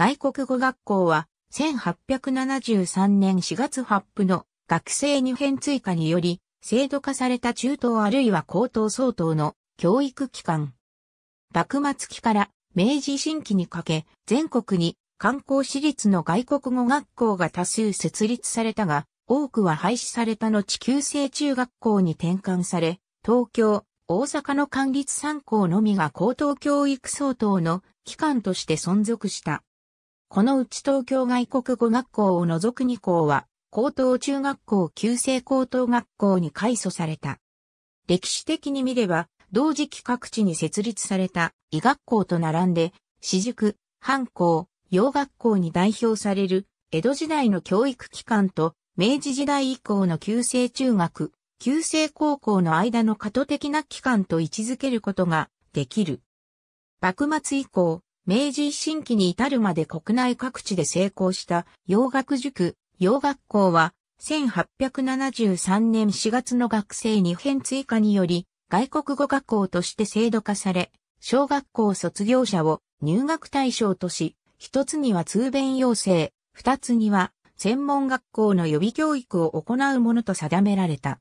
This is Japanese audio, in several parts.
外国語学校は1873年4月発布の学生入編追加により制度化された中等あるいは高等相当の教育機関。幕末期から明治新期にかけ全国に観光私立の外国語学校が多数設立されたが、多くは廃止された後旧制中学校に転換され、東京、大阪の管立3校のみが高等教育相当の機関として存続した。このうち東京外国語学校を除く2校は、高等中学校旧制高等学校に改組された。歴史的に見れば、同時期各地に設立された医学校と並んで、私塾、藩校、洋学校に代表される、江戸時代の教育機関と、明治時代以降の旧制中学、旧制高校の間の過渡的な機関と位置づけることができる。幕末以降、明治維新期に至るまで国内各地で成功した洋学塾、洋学校は、1873年4月の学生2編追加により、外国語学校として制度化され、小学校卒業者を入学対象とし、一つには通弁要請、二つには専門学校の予備教育を行うものと定められた。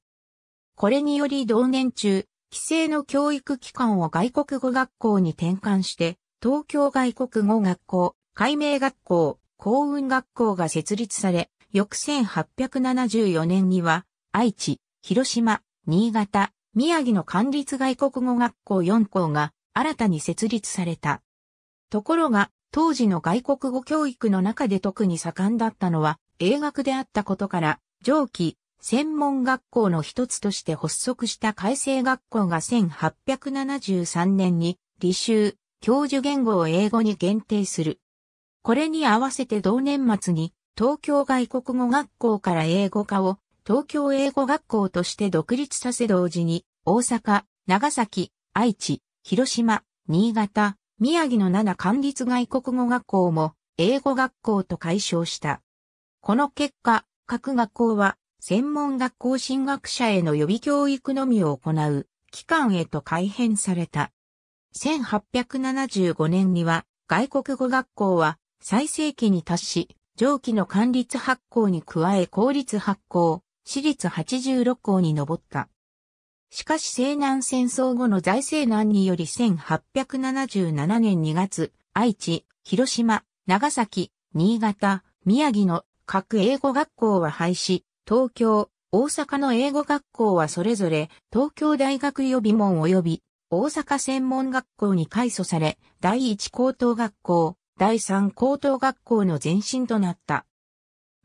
これにより同年中、規制の教育機関を外国語学校に転換して、東京外国語学校、海明学校、幸運学校が設立され、翌1874年には、愛知、広島、新潟、宮城の管立外国語学校4校が新たに設立された。ところが、当時の外国語教育の中で特に盛んだったのは、英学であったことから、上記、専門学校の一つとして発足した改正学校が1873年に、履修、教授言語を英語に限定する。これに合わせて同年末に東京外国語学校から英語科を東京英語学校として独立させ同時に大阪、長崎、愛知、広島、新潟、宮城の7管立外国語学校も英語学校と解消した。この結果、各学校は専門学校進学者への予備教育のみを行う機関へと改変された。1875年には外国語学校は最盛期に達し、上記の官立発行に加え公立発行、私立86校に上った。しかし西南戦争後の財政難により1877年2月、愛知、広島、長崎、新潟、宮城の各英語学校は廃止、東京、大阪の英語学校はそれぞれ東京大学予備門及び大阪専門学校に改祖され、第一高等学校、第三高等学校の前身となった。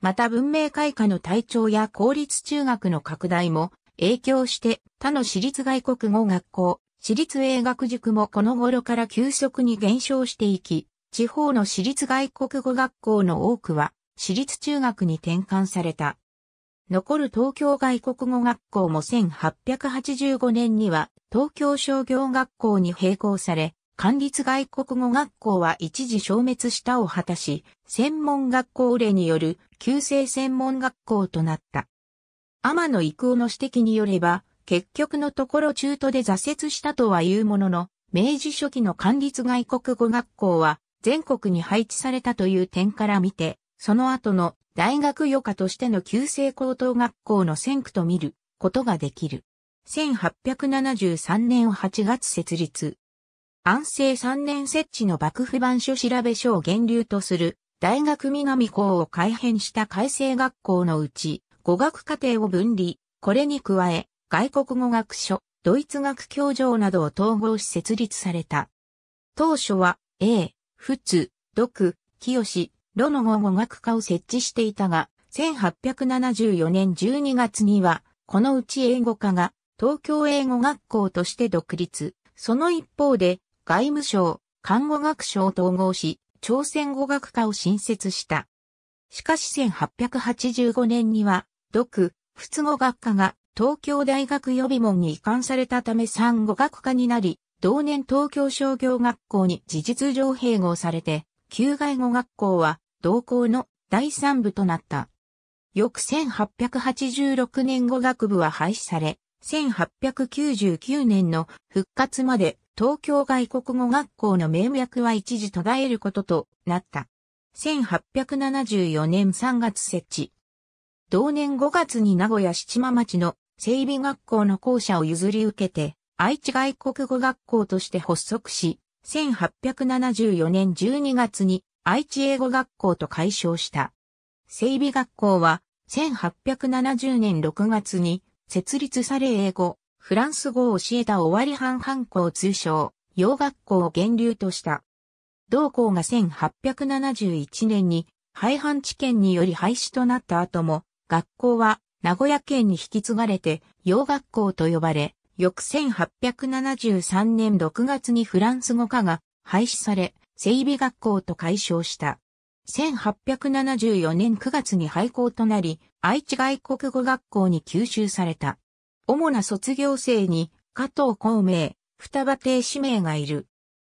また文明開化の体調や公立中学の拡大も影響して他の私立外国語学校、私立英学塾もこの頃から急速に減少していき、地方の私立外国語学校の多くは私立中学に転換された。残る東京外国語学校も1885年には東京商業学校に並行され、管立外国語学校は一時消滅したを果たし、専門学校例による旧制専門学校となった。天野育夫の指摘によれば、結局のところ中途で挫折したとは言うものの、明治初期の管立外国語学校は全国に配置されたという点から見て、その後の大学余科としての旧制高等学校の先駆と見ることができる。1873年8月設立。安政3年設置の幕府版書調べ書を源流とする大学南校を改編した改正学校のうち語学課程を分離、これに加え外国語学書、ドイツ学教場などを統合し設立された。当初は、英、仏、独、清、炉の後語学科を設置していたが、1874年12月には、このうち英語科が東京英語学校として独立。その一方で、外務省、看護学省を統合し、朝鮮語学科を新設した。しかし1885年には、独、仏語学科が東京大学予備門に移管されたため産語学科になり、同年東京商業学校に事実上併合されて、旧外語学校は同校の第三部となった。翌1886年語学部は廃止され、1899年の復活まで東京外国語学校の名脈は一時途絶えることとなった。1874年3月設置。同年5月に名古屋七間町の整備学校の校舎を譲り受けて、愛知外国語学校として発足し、1874年12月に愛知英語学校と改称した。整備学校は1870年6月に設立され英語、フランス語を教えた終わり半半校通称、洋学校を源流とした。同校が1871年に廃藩置県により廃止となった後も、学校は名古屋県に引き継がれて洋学校と呼ばれ、翌1873年6月にフランス語科が廃止され、整備学校と解消した。1874年9月に廃校となり、愛知外国語学校に吸収された。主な卒業生に加藤孔明、双葉亭氏名がいる。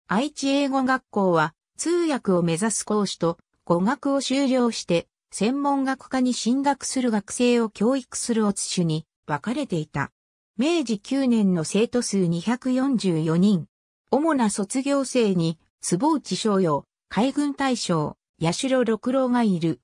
愛知英語学校は通訳を目指す講師と語学を修了して専門学科に進学する学生を教育するおつ種に分かれていた。明治9年の生徒数244人。主な卒業生に、坪内翔陽、海軍大将、八代六郎がいる。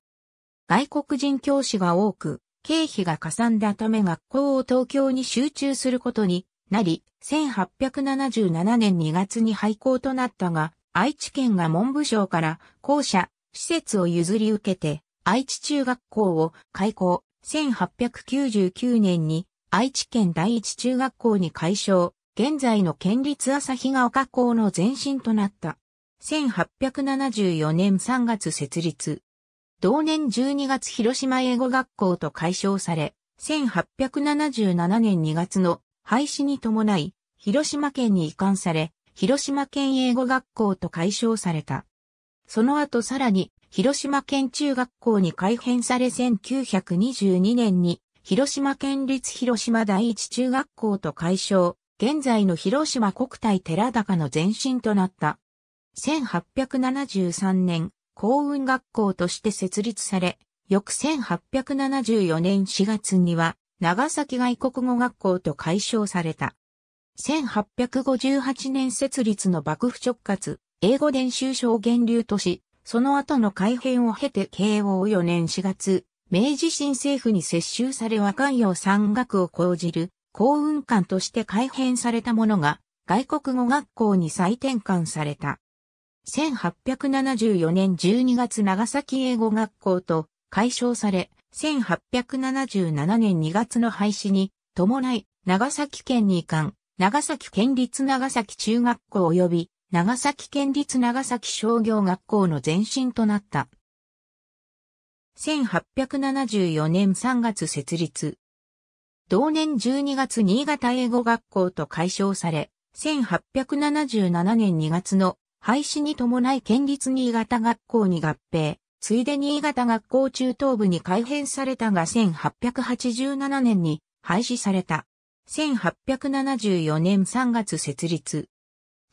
外国人教師が多く、経費がかさんだため学校を東京に集中することになり、1877年2月に廃校となったが、愛知県が文部省から校舎、施設を譲り受けて、愛知中学校を開校、1899年に愛知県第一中学校に改称、現在の県立朝日が丘校の前身となった。1874年3月設立。同年12月広島英語学校と改称され、1877年2月の廃止に伴い、広島県に移管され、広島県英語学校と改称された。その後さらに、広島県中学校に改編され1922年に広島県立広島第一中学校と改称、現在の広島国体寺高の前身となった。1873年、幸運学校として設立され、翌1874年4月には、長崎外国語学校と改称された。1858年設立の幕府直轄、英語伝習省源流とし、その後の改編を経て慶応4年4月、明治新政府に接収され和漢洋産学を講じる幸運館として改編されたものが外国語学校に再転換された。1874年12月長崎英語学校と解消され、1877年2月の廃止に伴い、長崎県に移管、長崎県立長崎中学校及び長崎県立長崎商業学校の前身となった。1874年3月設立。同年12月新潟英語学校と解消され、1877年2月の廃止に伴い県立新潟学校に合併、ついで新潟学校中等部に改編されたが1887年に廃止された。1874年3月設立。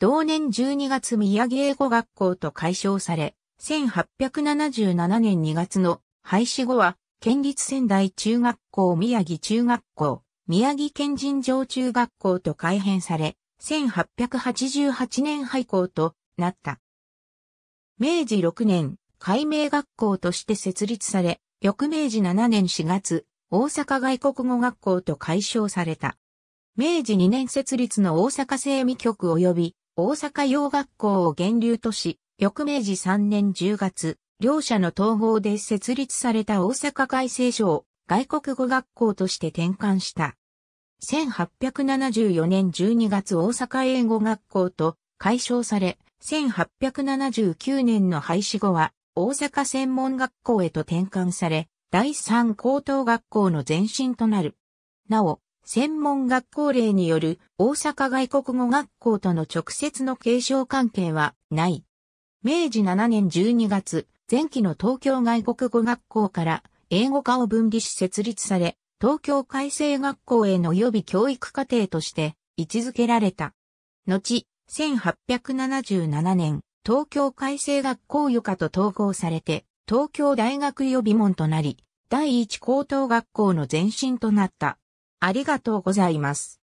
同年12月宮城英語学校と解消され、1877年2月の廃止後は、県立仙台中学校宮城中学校、宮城県人上中学校と改編され、1888年廃校となった。明治6年、改名学校として設立され、翌明治7年4月、大阪外国語学校と解消された。明治2年設立の大阪精美局及び大阪洋学校を源流とし、翌明治3年10月、両者の統合で設立された大阪改正省を外国語学校として転換した。1874年12月大阪英語学校と解消され、1879年の廃止後は大阪専門学校へと転換され、第三高等学校の前身となる。なお、専門学校令による大阪外国語学校との直接の継承関係はない。明治7年12月、前期の東京外国語学校から英語科を分離し設立され、東京改正学校への予備教育課程として位置づけられた。後、1877年、東京改正学校予科と統合されて、東京大学予備門となり、第一高等学校の前身となった。ありがとうございます。